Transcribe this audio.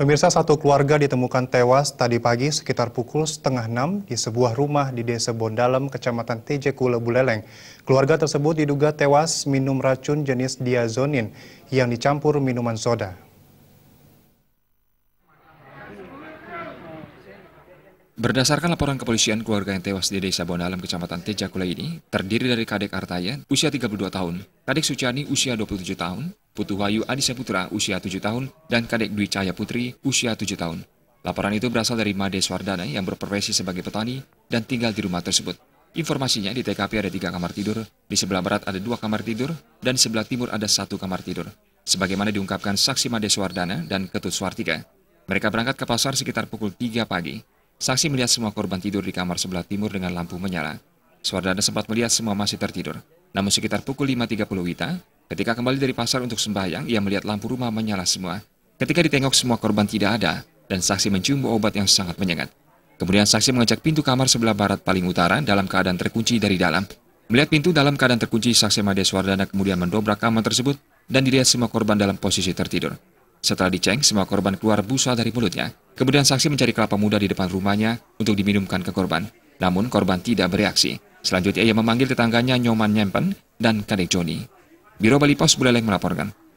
Pemirsa satu keluarga ditemukan tewas tadi pagi sekitar pukul setengah enam di sebuah rumah di Desa Bondalem, Kecamatan Kule Buleleng. Keluarga tersebut diduga tewas minum racun jenis diazonin yang dicampur minuman soda. Berdasarkan laporan kepolisian, keluarga yang tewas di Desa Bondalam, Kecamatan Tejakula ini terdiri dari Kadek Artaya, usia 32 tahun, Kadek Suciani, usia 27 tahun, Putu Wayu Adisa Putra, usia 7 tahun, dan Kadek Dwi Cahaya Putri, usia 7 tahun. Laporan itu berasal dari Made Swardana yang berprofesi sebagai petani dan tinggal di rumah tersebut. Informasinya di TKP ada tiga kamar tidur, di sebelah barat ada dua kamar tidur, dan sebelah timur ada satu kamar tidur. Sebagaimana diungkapkan saksi Made Swardana dan Ketut Swartika. Mereka berangkat ke pasar sekitar pukul 3 pagi. Saksi melihat semua korban tidur di kamar sebelah timur dengan lampu menyala. Swardana sempat melihat semua masih tertidur. Namun sekitar pukul 5.30 Wita, ketika kembali dari pasar untuk sembahyang, ia melihat lampu rumah menyala semua. Ketika ditengok semua korban tidak ada, dan saksi mencium obat yang sangat menyengat. Kemudian saksi mengecek pintu kamar sebelah barat paling utara dalam keadaan terkunci dari dalam. Melihat pintu dalam keadaan terkunci, saksi Made Swardana kemudian mendobrak kamar tersebut dan dilihat semua korban dalam posisi tertidur. Setelah diceng, semua korban keluar busa dari mulutnya. Kemudian saksi mencari kelapa muda di depan rumahnya untuk diminumkan ke korban. Namun korban tidak bereaksi. Selanjutnya ia memanggil tetangganya Nyoman Nyempen dan Kadek Joni. Biro Bali Pos Buleleng melaporkan.